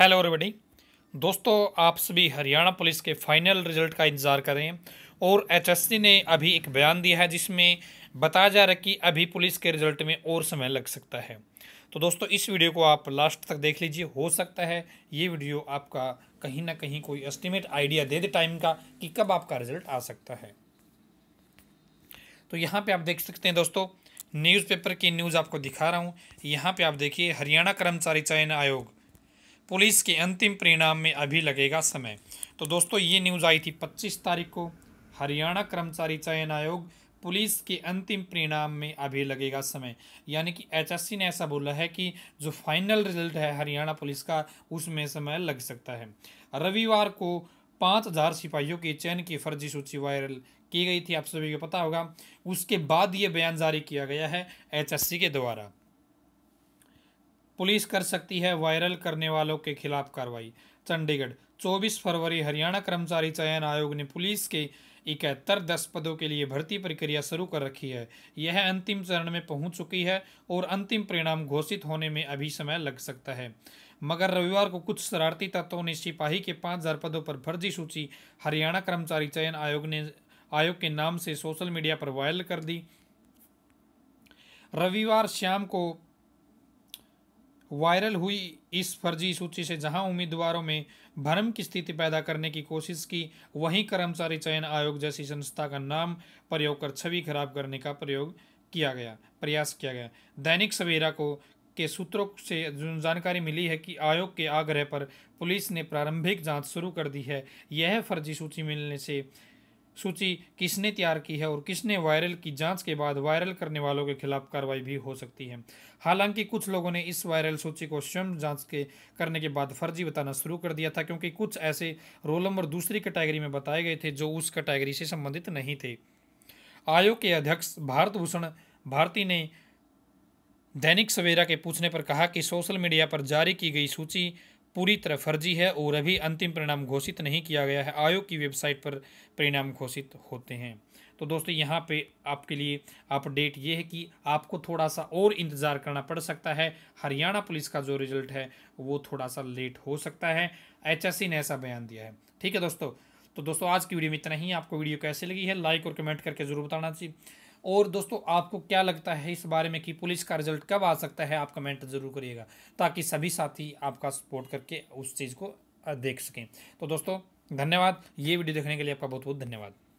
hello everybody दोस्तों आप सभी हरियाणा पुलिस के फाइनल रिजल्ट का इंतज़ार कर रहे हैं और एचएससी ने अभी एक बयान दिया है जिसमें बताया जा रहा है कि अभी पुलिस के रिजल्ट में और समय लग सकता है तो दोस्तों इस वीडियो को आप लास्ट तक देख लीजिए हो सकता है ये वीडियो आपका कहीं ना कहीं कोई एस्टिमेट आइडिया दे दे टाइम का कि कब आपका रिजल्ट आ सकता है तो यहाँ पर आप देख सकते हैं दोस्तों न्यूज़पेपर की न्यूज़ आपको दिखा रहा हूँ यहाँ पे आप देखिए हरियाणा कर्मचारी चयन आयोग पुलिस के अंतिम परिणाम में अभी लगेगा समय तो दोस्तों ये न्यूज़ आई थी 25 तारीख को हरियाणा कर्मचारी चयन आयोग पुलिस के अंतिम परिणाम में अभी लगेगा समय यानी कि एचएससी ने ऐसा बोला है कि जो फाइनल रिजल्ट है हरियाणा पुलिस का उसमें समय लग सकता है रविवार को पाँच हज़ार सिपाहियों के चयन की फर्जी सूची वायरल की गई थी आप सभी को पता होगा उसके बाद ये बयान जारी किया गया है एचएससी के द्वारा पुलिस कर सकती है वायरल करने वालों के खिलाफ कार्रवाई चंडीगढ़ 24 फरवरी हरियाणा कर्मचारी चयन आयोग ने पुलिस के इकहत्तर दस पदों के लिए भर्ती प्रक्रिया शुरू कर रखी है यह अंतिम चरण में पहुंच चुकी है और अंतिम परिणाम घोषित होने में अभी समय लग सकता है मगर रविवार को कुछ शरारती तत्वों ने सिपाही के पाँच हजार पदों पर फर्जी सूची हरियाणा कर्मचारी चयन आयोग ने आयोग के नाम से सोशल मीडिया पर वायरल कर दी रविवार शाम को वायरल हुई इस फर्जी सूची से जहां उम्मीदवारों में भ्रम की स्थिति पैदा करने की कोशिश की वहीं कर्मचारी चयन आयोग जैसी संस्था का नाम प्रयोग कर छवि खराब करने का प्रयोग किया गया प्रयास किया गया दैनिक सवेरा को के सूत्रों से जानकारी मिली है कि आयोग के आग्रह पर पुलिस ने प्रारंभिक जांच शुरू कर दी है यह फर्जी सूची मिलने से सूची किसने तैयार की है और किसने वायरल की जांच के बाद वायरल करने वालों के खिलाफ कार्रवाई भी हो सकती है हालांकि कुछ लोगों ने इस वायरल सूची को स्वयं जांच के करने के बाद फर्जी बताना शुरू कर दिया था क्योंकि कुछ ऐसे रोल नंबर दूसरी कैटेगरी में बताए गए थे जो उस कैटेगरी से संबंधित नहीं थे आयोग के अध्यक्ष भारत भूषण भारती ने दैनिक सवेरा के पूछने पर कहा कि सोशल मीडिया पर जारी की गई सूची पूरी तरह फर्जी है और अभी अंतिम परिणाम घोषित नहीं किया गया है आयोग की वेबसाइट पर परिणाम घोषित होते हैं तो दोस्तों यहाँ पे आपके लिए अपडेट ये है कि आपको थोड़ा सा और इंतज़ार करना पड़ सकता है हरियाणा पुलिस का जो रिजल्ट है वो थोड़ा सा लेट हो सकता है एच ने ऐसा बयान दिया है ठीक है दोस्तों तो दोस्तों आज की वीडियो में इतना ही आपको वीडियो कैसे लगी है लाइक और कमेंट करके ज़रूर बताना चाहिए और दोस्तों आपको क्या लगता है इस बारे में कि पुलिस का रिजल्ट कब आ सकता है आप कमेंट ज़रूर करिएगा ताकि सभी साथी आपका सपोर्ट करके उस चीज़ को देख सकें तो दोस्तों धन्यवाद ये वीडियो देखने के लिए आपका बहुत बहुत धन्यवाद